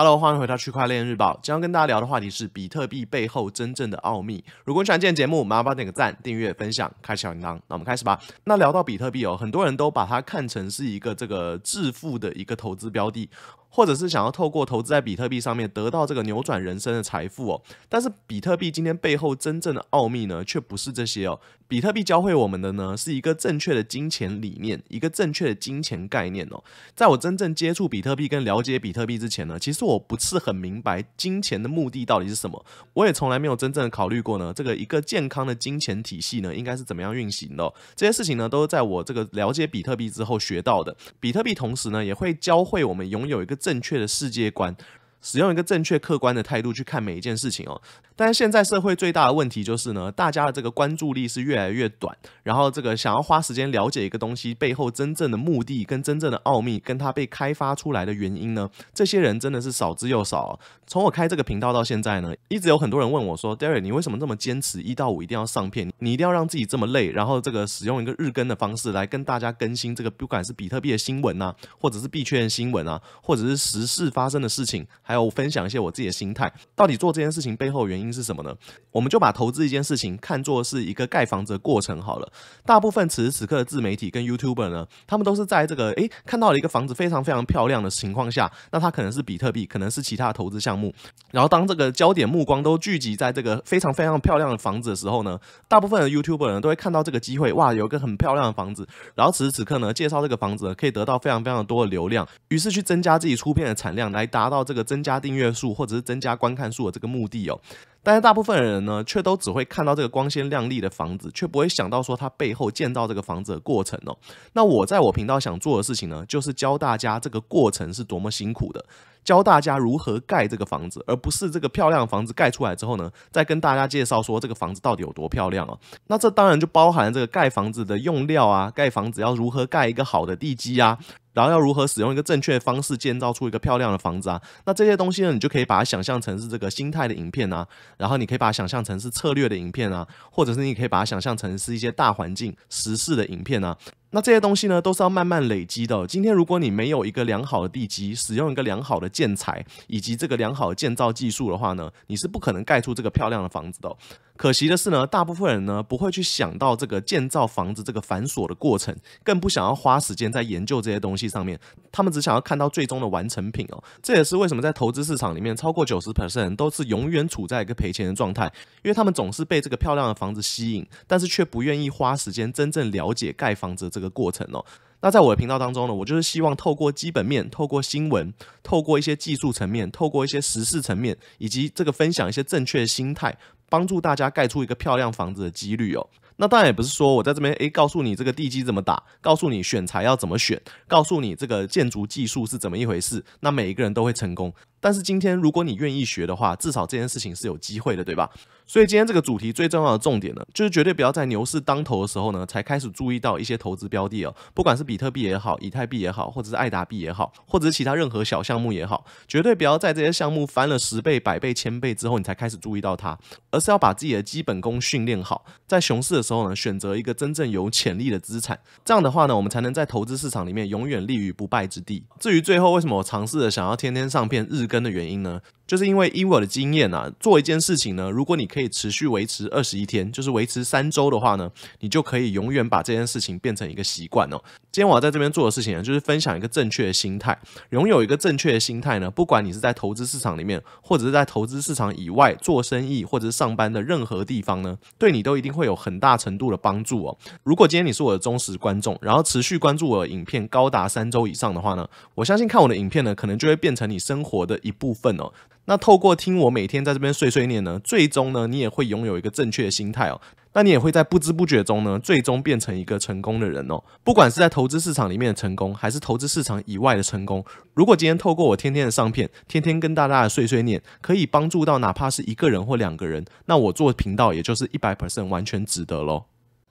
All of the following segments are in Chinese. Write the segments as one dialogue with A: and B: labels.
A: Hello，欢迎回到区块链日报。今天跟大家聊的话题是比特币背后真正的奥秘。如果喜欢今天节目，麻烦点个赞、订阅、分享、开启小铃铛。那我们开始吧。那聊到比特币哦，很多人都把它看成是一个这个致富的一个投资标的。或者是想要透过投资在比特币上面得到这个扭转人生的财富哦，但是比特币今天背后真正的奥秘呢，却不是这些哦。比特币教会我们的呢，是一个正确的金钱理念，一个正确的金钱概念哦。在我真正接触比特币跟了解比特币之前呢，其实我不是很明白金钱的目的到底是什么，我也从来没有真正的考虑过呢这个一个健康的金钱体系呢应该是怎么样运行的。这些事情呢，都是在我这个了解比特币之后学到的。比特币同时呢，也会教会我们拥有一个正。正确的世界观。使用一个正确、客观的态度去看每一件事情哦。但是现在社会最大的问题就是呢，大家的这个关注力是越来越短，然后这个想要花时间了解一个东西背后真正的目的、跟真正的奥秘、跟它被开发出来的原因呢，这些人真的是少之又少。从我开这个频道到现在呢，一直有很多人问我说：“Darry，你为什么这么坚持一到五一定要上片？你一定要让自己这么累？然后这个使用一个日更的方式来跟大家更新这个，不管是比特币的新闻啊，或者是币圈的新闻啊，或者是时事发生的事情。”还有分享一些我自己的心态，到底做这件事情背后原因是什么呢？我们就把投资一件事情看作是一个盖房子的过程好了。大部分此时此刻的自媒体跟 YouTuber 呢，他们都是在这个诶看到了一个房子非常非常漂亮的情况下，那它可能是比特币，可能是其他投资项目。然后当这个焦点目光都聚集在这个非常非常漂亮的房子的时候呢，大部分的 YouTuber 呢都会看到这个机会，哇，有一个很漂亮的房子。然后此时此刻呢，介绍这个房子可以得到非常非常多的流量，于是去增加自己出片的产量，来达到这个增。增加订阅数或者是增加观看数的这个目的哦，但是大部分人呢，却都只会看到这个光鲜亮丽的房子，却不会想到说它背后建造这个房子的过程哦。那我在我频道想做的事情呢，就是教大家这个过程是多么辛苦的，教大家如何盖这个房子，而不是这个漂亮房子盖出来之后呢，再跟大家介绍说这个房子到底有多漂亮哦。那这当然就包含这个盖房子的用料啊，盖房子要如何盖一个好的地基啊。然后要如何使用一个正确的方式建造出一个漂亮的房子啊？那这些东西呢，你就可以把它想象成是这个心态的影片啊，然后你可以把它想象成是策略的影片啊，或者是你可以把它想象成是一些大环境时事的影片啊。那这些东西呢，都是要慢慢累积的。今天如果你没有一个良好的地基，使用一个良好的建材，以及这个良好的建造技术的话呢，你是不可能盖出这个漂亮的房子的。可惜的是呢，大部分人呢不会去想到这个建造房子这个繁琐的过程，更不想要花时间在研究这些东西上面。他们只想要看到最终的完成品哦。这也是为什么在投资市场里面，超过九十 percent 都是永远处在一个赔钱的状态，因为他们总是被这个漂亮的房子吸引，但是却不愿意花时间真正了解盖房子这个过程哦，那在我的频道当中呢，我就是希望透过基本面、透过新闻、透过一些技术层面、透过一些实事层面，以及这个分享一些正确心态，帮助大家盖出一个漂亮房子的几率哦。那当然也不是说我在这边诶告诉你这个地基怎么打，告诉你选材要怎么选，告诉你这个建筑技术是怎么一回事，那每一个人都会成功。但是今天，如果你愿意学的话，至少这件事情是有机会的，对吧？所以今天这个主题最重要的重点呢，就是绝对不要在牛市当头的时候呢，才开始注意到一些投资标的哦，不管是比特币也好，以太币也好，或者是爱达币也好，或者是其他任何小项目也好，绝对不要在这些项目翻了十倍、百倍、千倍之后你才开始注意到它，而是要把自己的基本功训练好，在熊市的时候呢，选择一个真正有潜力的资产，这样的话呢，我们才能在投资市场里面永远立于不败之地。至于最后为什么我尝试着想要天天上片日。根的原因呢，就是因为以我的经验啊，做一件事情呢，如果你可以持续维持二十一天，就是维持三周的话呢，你就可以永远把这件事情变成一个习惯哦。今天我要在这边做的事情呢，就是分享一个正确的心态。拥有一个正确的心态呢，不管你是在投资市场里面，或者是在投资市场以外做生意，或者是上班的任何地方呢，对你都一定会有很大程度的帮助哦。如果今天你是我的忠实观众，然后持续关注我的影片高达三周以上的话呢，我相信看我的影片呢，可能就会变成你生活的。一部分哦，那透过听我每天在这边碎碎念呢，最终呢，你也会拥有一个正确的心态哦。那你也会在不知不觉中呢，最终变成一个成功的人哦。不管是在投资市场里面的成功，还是投资市场以外的成功，如果今天透过我天天的上片，天天跟大家的碎碎念，可以帮助到哪怕是一个人或两个人，那我做频道也就是一百 percent 完全值得喽。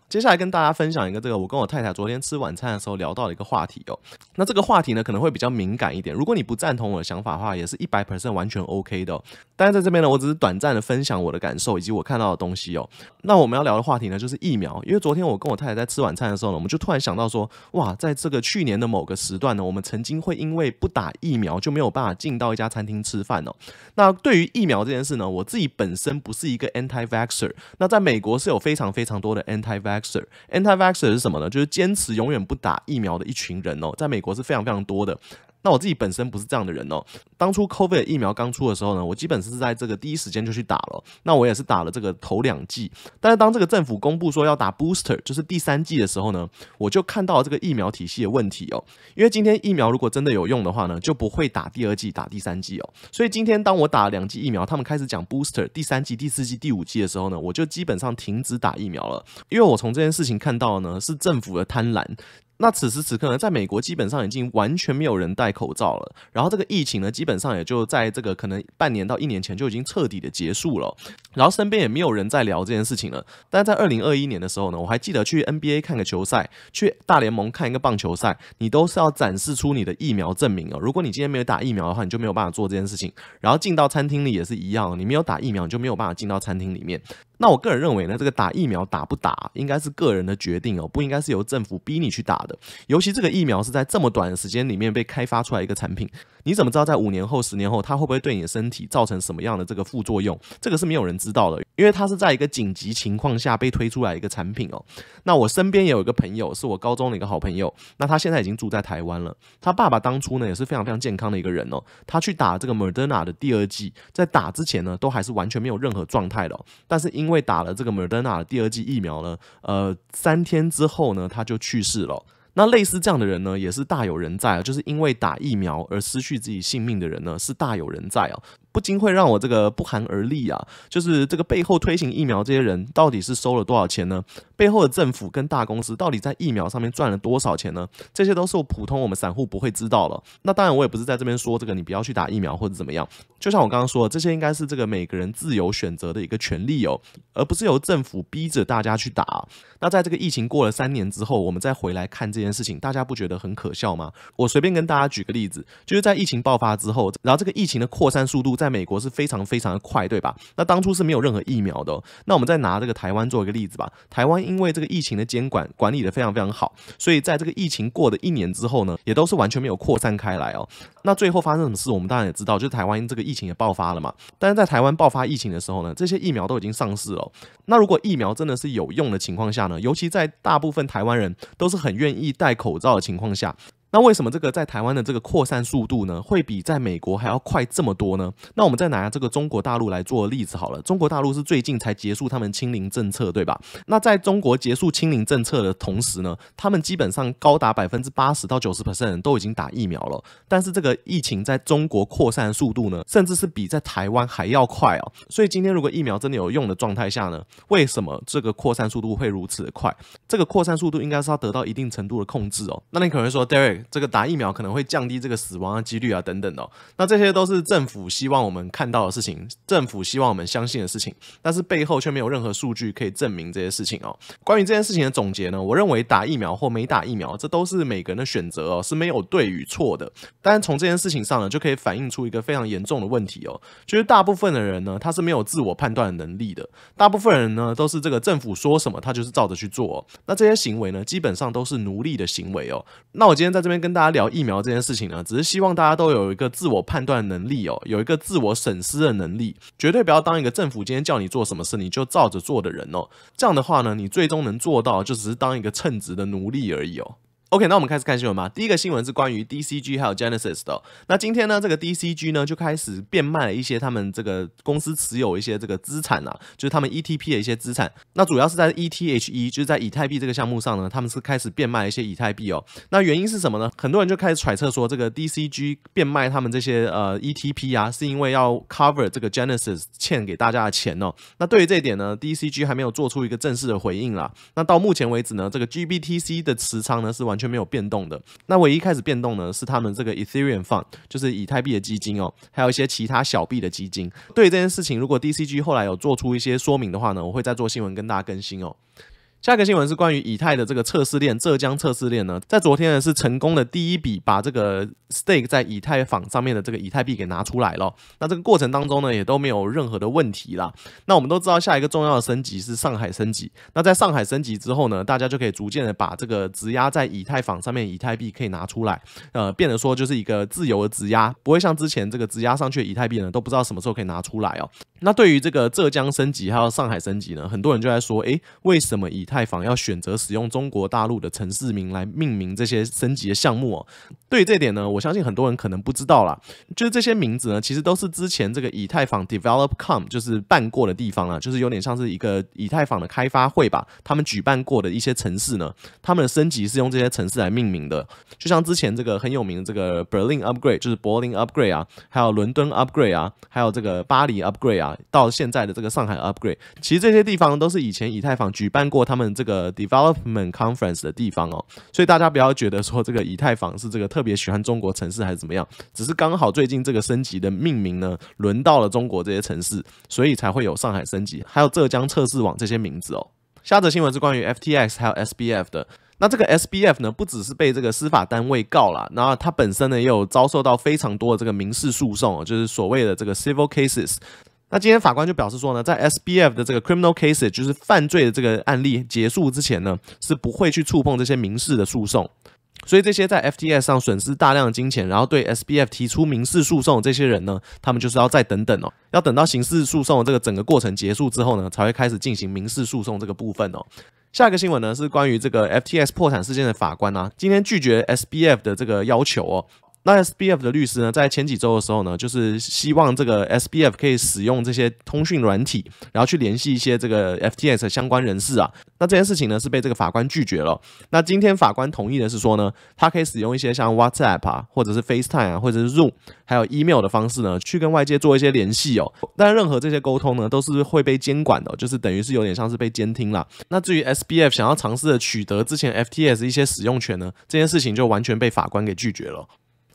A: 接下来跟大家分享一个这个，我跟我太太昨天吃晚餐的时候聊到的一个话题哦。那这个话题呢可能会比较敏感一点，如果你不赞同我的想法的话，也是一百 percent 完全 OK 的。但是在这边呢，我只是短暂的分享我的感受以及我看到的东西哦。那我们要聊的话题呢就是疫苗，因为昨天我跟我太太在吃晚餐的时候呢，我们就突然想到说，哇，在这个去年的某个时段呢，我们曾经会因为不打疫苗就没有办法进到一家餐厅吃饭哦。那对于疫苗这件事呢，我自己本身不是一个 anti-vaxer，那在美国是有非常非常多的 anti-vax。a n t i v a x e r a n t i v a x e r 是什么呢？就是坚持永远不打疫苗的一群人哦，在美国是非常非常多的。那我自己本身不是这样的人哦。当初 COVID 疫苗刚出的时候呢，我基本是在这个第一时间就去打了。那我也是打了这个头两剂，但是当这个政府公布说要打 booster，就是第三剂的时候呢，我就看到这个疫苗体系的问题哦。因为今天疫苗如果真的有用的话呢，就不会打第二剂、打第三剂哦。所以今天当我打了两剂疫苗，他们开始讲 booster 第三剂、第四剂、第五剂的时候呢，我就基本上停止打疫苗了，因为我从这件事情看到呢，是政府的贪婪。那此时此刻呢，在美国基本上已经完全没有人戴口罩了。然后这个疫情呢，基本上也就在这个可能半年到一年前就已经彻底的结束了。然后身边也没有人在聊这件事情了。但在二零二一年的时候呢，我还记得去 NBA 看个球赛，去大联盟看一个棒球赛，你都是要展示出你的疫苗证明哦。如果你今天没有打疫苗的话，你就没有办法做这件事情。然后进到餐厅里也是一样，你没有打疫苗，你就没有办法进到餐厅里面。那我个人认为呢，这个打疫苗打不打，应该是个人的决定哦，不应该是由政府逼你去打的。尤其这个疫苗是在这么短的时间里面被开发出来一个产品。你怎么知道在五年后、十年后，它会不会对你的身体造成什么样的这个副作用？这个是没有人知道的，因为它是在一个紧急情况下被推出来一个产品哦。那我身边也有一个朋友，是我高中的一个好朋友，那他现在已经住在台湾了。他爸爸当初呢也是非常非常健康的一个人哦，他去打这个 Moderna 的第二剂，在打之前呢都还是完全没有任何状态的，但是因为打了这个 Moderna 的第二剂疫苗呢，呃，三天之后呢他就去世了。那类似这样的人呢，也是大有人在啊！就是因为打疫苗而失去自己性命的人呢，是大有人在啊！不禁会让我这个不寒而栗啊！就是这个背后推行疫苗这些人到底是收了多少钱呢？背后的政府跟大公司到底在疫苗上面赚了多少钱呢？这些都是我普通我们散户不会知道了。那当然，我也不是在这边说这个，你不要去打疫苗或者怎么样。就像我刚刚说，这些应该是这个每个人自由选择的一个权利哦，而不是由政府逼着大家去打。那在这个疫情过了三年之后，我们再回来看这件事情，大家不觉得很可笑吗？我随便跟大家举个例子，就是在疫情爆发之后，然后这个疫情的扩散速度在。在美国是非常非常的快，对吧？那当初是没有任何疫苗的。那我们再拿这个台湾做一个例子吧。台湾因为这个疫情的监管管理的非常非常好，所以在这个疫情过了一年之后呢，也都是完全没有扩散开来哦。那最后发生什么事？我们当然也知道，就是台湾这个疫情也爆发了嘛。但是在台湾爆发疫情的时候呢，这些疫苗都已经上市了。那如果疫苗真的是有用的情况下呢，尤其在大部分台湾人都是很愿意戴口罩的情况下。那为什么这个在台湾的这个扩散速度呢，会比在美国还要快这么多呢？那我们再拿这个中国大陆来做例子好了。中国大陆是最近才结束他们清零政策，对吧？那在中国结束清零政策的同时呢，他们基本上高达百分之八十到九十 percent 都已经打疫苗了。但是这个疫情在中国扩散速度呢，甚至是比在台湾还要快哦。所以今天如果疫苗真的有用的状态下呢，为什么这个扩散速度会如此的快？这个扩散速度应该是要得到一定程度的控制哦。那你可能说，Derek。这个打疫苗可能会降低这个死亡的几率啊，等等哦。那这些都是政府希望我们看到的事情，政府希望我们相信的事情，但是背后却没有任何数据可以证明这些事情哦。关于这件事情的总结呢，我认为打疫苗或没打疫苗，这都是每个人的选择哦，是没有对与错的。但是从这件事情上呢，就可以反映出一个非常严重的问题哦，就是大部分的人呢，他是没有自我判断的能力的。大部分人呢，都是这个政府说什么他就是照着去做。那这些行为呢，基本上都是奴隶的行为哦。那我今天在。这边跟大家聊疫苗这件事情呢，只是希望大家都有一个自我判断能力哦，有一个自我审视的能力，绝对不要当一个政府今天叫你做什么事你就照着做的人哦。这样的话呢，你最终能做到就只是当一个称职的奴隶而已哦。OK，那我们开始看新闻吧。第一个新闻是关于 DCG 还有 Genesis 的。那今天呢，这个 DCG 呢就开始变卖了一些他们这个公司持有一些这个资产啊，就是他们 ETP 的一些资产。那主要是在 ETH 一，就是在以太币这个项目上呢，他们是开始变卖一些以太币哦。那原因是什么呢？很多人就开始揣测说，这个 DCG 变卖他们这些呃 ETP 啊，是因为要 cover 这个 Genesis 欠给大家的钱哦。那对于这一点呢，DCG 还没有做出一个正式的回应啦。那到目前为止呢，这个 GBTC 的持仓呢是完。完全没有变动的。那唯一开始变动呢，是他们这个 Ethereum Fund，就是以太币的基金哦，还有一些其他小币的基金。对于这件事情，如果 DCG 后来有做出一些说明的话呢，我会再做新闻跟大家更新哦。下一个新闻是关于以太的这个测试链，浙江测试链呢，在昨天呢是成功的第一笔把这个 stake 在以太坊上面的这个以太币给拿出来了。那这个过程当中呢也都没有任何的问题啦。那我们都知道下一个重要的升级是上海升级。那在上海升级之后呢，大家就可以逐渐的把这个质押在以太坊上面以太币可以拿出来，呃，变得说就是一个自由的质押，不会像之前这个质押上去的以太币呢都不知道什么时候可以拿出来哦。那对于这个浙江升级还有上海升级呢，很多人就在说，诶，为什么以太坊要选择使用中国大陆的城市名来命名这些升级的项目？哦？对这点呢，我相信很多人可能不知道啦。就是这些名字呢，其实都是之前这个以太坊 develop com 就是办过的地方啊，就是有点像是一个以太坊的开发会吧，他们举办过的一些城市呢，他们的升级是用这些城市来命名的。就像之前这个很有名的这个 Berlin Upgrade，就是柏林 Upgrade 啊，还有伦敦 Upgrade 啊，还有这个巴黎 Upgrade 啊。啊，到现在的这个上海 upgrade，其实这些地方都是以前以太坊举办过他们这个 development conference 的地方哦，所以大家不要觉得说这个以太坊是这个特别喜欢中国城市还是怎么样，只是刚好最近这个升级的命名呢，轮到了中国这些城市，所以才会有上海升级，还有浙江测试网这些名字哦。下则新闻是关于 FTX 还有 SBF 的，那这个 SBF 呢，不只是被这个司法单位告了，然后它本身呢也有遭受到非常多的这个民事诉讼，就是所谓的这个 civil cases。那今天法官就表示说呢，在 SBF 的这个 criminal cases，就是犯罪的这个案例结束之前呢，是不会去触碰这些民事的诉讼。所以这些在 FTS 上损失大量的金钱，然后对 SBF 提出民事诉讼这些人呢，他们就是要再等等哦，要等到刑事诉讼的这个整个过程结束之后呢，才会开始进行民事诉讼这个部分哦。下一个新闻呢是关于这个 FTS 破产事件的法官啊，今天拒绝 SBF 的这个要求哦。那 SBF 的律师呢，在前几周的时候呢，就是希望这个 SBF 可以使用这些通讯软体，然后去联系一些这个 FTS 相关人士啊。那这件事情呢，是被这个法官拒绝了。那今天法官同意的是说呢，他可以使用一些像 WhatsApp 啊，或者是 FaceTime 啊，或者是 Zoom，还有 Email 的方式呢，去跟外界做一些联系哦。但任何这些沟通呢，都是会被监管的，就是等于是有点像是被监听了。那至于 SBF 想要尝试的取得之前 FTS 一些使用权呢，这件事情就完全被法官给拒绝了。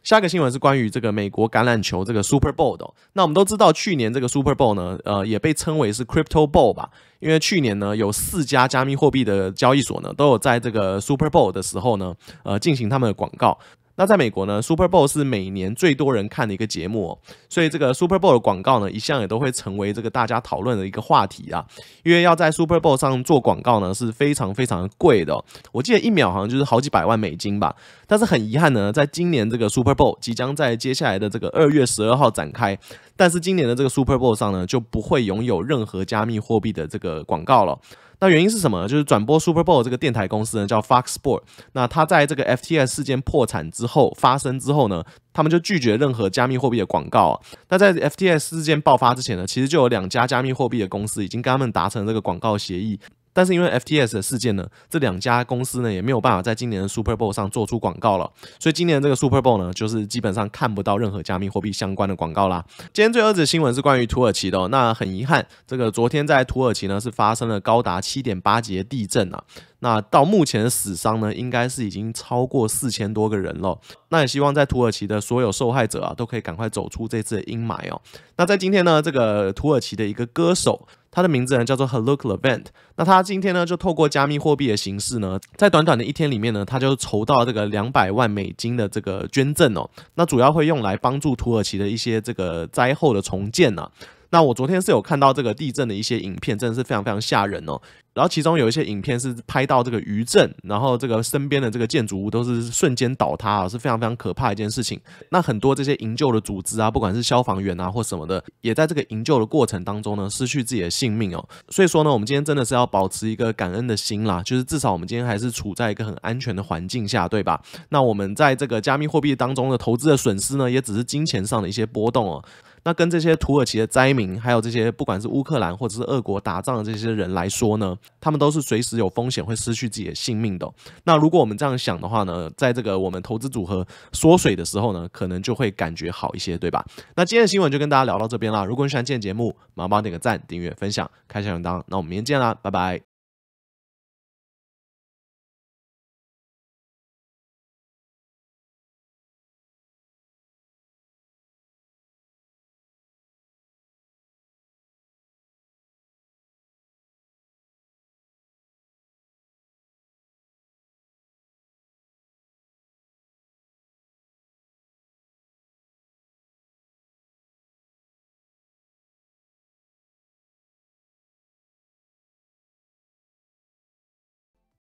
A: 下一个新闻是关于这个美国橄榄球这个 Super Bowl 哦。那我们都知道，去年这个 Super Bowl 呢，呃，也被称为是 Crypto Bowl 吧，因为去年呢，有四家加密货币的交易所呢，都有在这个 Super Bowl 的时候呢，呃，进行他们的广告。那在美国呢，Super Bowl 是每年最多人看的一个节目，哦，所以这个 Super Bowl 的广告呢，一向也都会成为这个大家讨论的一个话题啊。因为要在 Super Bowl 上做广告呢，是非常非常的贵的，我记得一秒好像就是好几百万美金吧。但是很遗憾呢，在今年这个 Super Bowl 即将在接下来的这个二月十二号展开。但是今年的这个 Super Bowl 上呢，就不会拥有任何加密货币的这个广告了。那原因是什么？就是转播 Super Bowl 这个电台公司呢，叫 Fox s p o r t 那他在这个 FTS 事件破产之后发生之后呢，他们就拒绝任何加密货币的广告那在 FTS 事件爆发之前呢，其实就有两家加密货币的公司已经跟他们达成这个广告协议。但是因为 F T S 的事件呢，这两家公司呢也没有办法在今年的 Super Bowl 上做出广告了，所以今年这个 Super Bowl 呢就是基本上看不到任何加密货币相关的广告啦。今天最一的新闻是关于土耳其的，那很遗憾，这个昨天在土耳其呢是发生了高达七点八级的地震啊，那到目前的死伤呢应该是已经超过四千多个人了，那也希望在土耳其的所有受害者啊都可以赶快走出这次的阴霾哦。那在今天呢，这个土耳其的一个歌手。他的名字呢叫做 Heluklevent，那他今天呢就透过加密货币的形式呢，在短短的一天里面呢，他就筹到这个两百万美金的这个捐赠哦，那主要会用来帮助土耳其的一些这个灾后的重建呢。那我昨天是有看到这个地震的一些影片，真的是非常非常吓人哦。然后其中有一些影片是拍到这个余震，然后这个身边的这个建筑物都是瞬间倒塌，啊，是非常非常可怕一件事情。那很多这些营救的组织啊，不管是消防员啊或什么的，也在这个营救的过程当中呢，失去自己的性命哦。所以说呢，我们今天真的是要保持一个感恩的心啦，就是至少我们今天还是处在一个很安全的环境下，对吧？那我们在这个加密货币当中的投资的损失呢，也只是金钱上的一些波动哦。那跟这些土耳其的灾民，还有这些不管是乌克兰或者是俄国打仗的这些人来说呢，他们都是随时有风险会失去自己的性命的。那如果我们这样想的话呢，在这个我们投资组合缩水的时候呢，可能就会感觉好一些，对吧？那今天的新闻就跟大家聊到这边啦。如果你喜欢今天节目，麻烦点个赞、订阅、分享、开小铃铛。那我们明天见啦，拜拜。